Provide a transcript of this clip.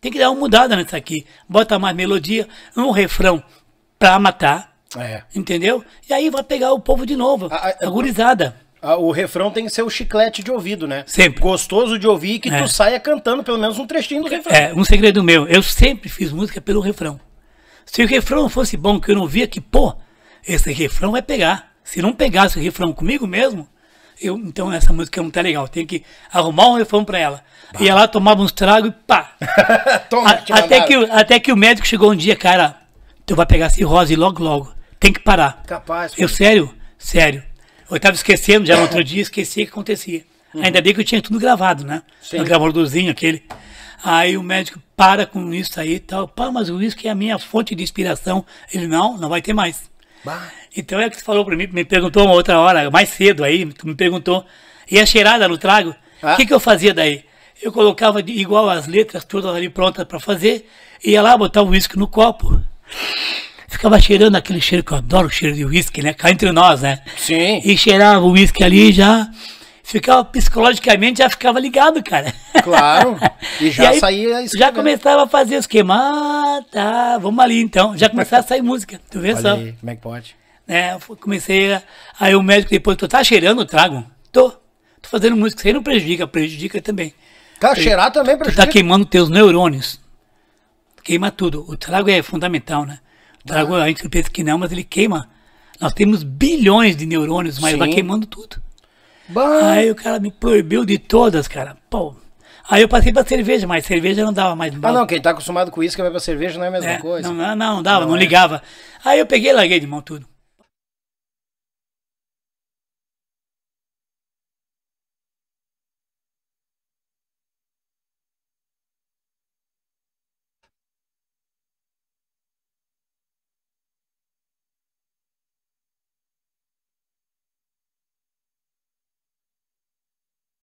Tem que dar uma mudada nisso aqui. Bota mais melodia, um refrão pra matar. É. Entendeu? E aí vai pegar o povo de novo, a, a gurizada. O refrão tem que ser o chiclete de ouvido, né? Sempre. Gostoso de ouvir que é. tu saia cantando pelo menos um trechinho do é, refrão. É, um segredo meu. Eu sempre fiz música pelo refrão. Se o refrão fosse bom, que eu não via que, pô, esse refrão vai pegar. Se não pegasse o refrão comigo mesmo, eu, então essa música não é tá legal, tem que arrumar um refrão pra ela. Bah. Ia lá, tomava uns tragos e pá! Toma, a, até, que, até que o médico chegou um dia, cara, tu vai pegar cirrose logo, logo. Tem que parar. Capaz. Eu, sério? Sério. Eu tava esquecendo, já no outro dia, esqueci o que acontecia. Uhum. Ainda bem que eu tinha tudo gravado, né? Sim. No gravadorzinho aquele. Aí o médico para com isso aí e tal. Pá, mas o uísque é a minha fonte de inspiração. Ele, não, não vai ter mais. Bah. Então é que tu falou pra mim, me perguntou uma outra hora, mais cedo aí, tu me perguntou, e a cheirada no trago, o ah. que, que eu fazia daí? Eu colocava de, igual as letras, todas ali prontas para fazer, ia lá botar o uísque no copo. Ficava cheirando aquele cheiro que eu adoro, o cheiro de uísque, né? Cá entre nós, né? Sim. E cheirava o uísque ali já ficava psicologicamente, já ficava ligado, cara. Claro. E já e aí, saía isso Já começava a fazer os esquema. Ah, tá, vamos ali então. Já começava a sair música. Tu vê Olha só. Aí, como é que pode? É, comecei. A... Aí o médico depois, tu tá cheirando o trago? Tô. Tô fazendo música. Isso aí não prejudica, prejudica também. Cara, tá, cheirar também prejudica. Tu tá queimando teus neurônios. Queima tudo. O trago é fundamental, né? O trago, ah. a gente pensa que não, mas ele queima. Nós temos bilhões de neurônios, mas Sim. vai queimando tudo. Aí o cara me proibiu de todas, cara. Pô. Aí eu passei pra cerveja, mas cerveja não dava mais. Ah, não, quem tá acostumado com isso que vai pra cerveja não é a mesma é, coisa. Não, não, não dava, não, não é. ligava. Aí eu peguei e larguei de mão tudo.